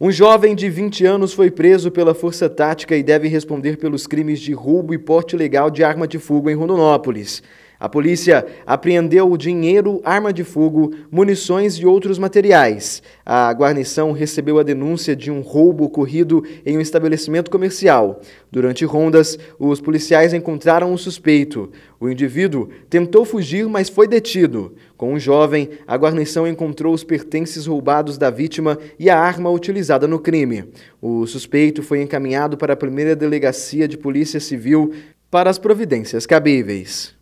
Um jovem de 20 anos foi preso pela Força Tática e deve responder pelos crimes de roubo e porte ilegal de arma de fogo em Rondonópolis. A polícia apreendeu o dinheiro, arma de fogo, munições e outros materiais. A guarnição recebeu a denúncia de um roubo ocorrido em um estabelecimento comercial. Durante rondas, os policiais encontraram o um suspeito. O indivíduo tentou fugir, mas foi detido. Com um jovem, a guarnição encontrou os pertences roubados da vítima e a arma utilizada no crime. O suspeito foi encaminhado para a primeira delegacia de Polícia Civil para as providências cabíveis.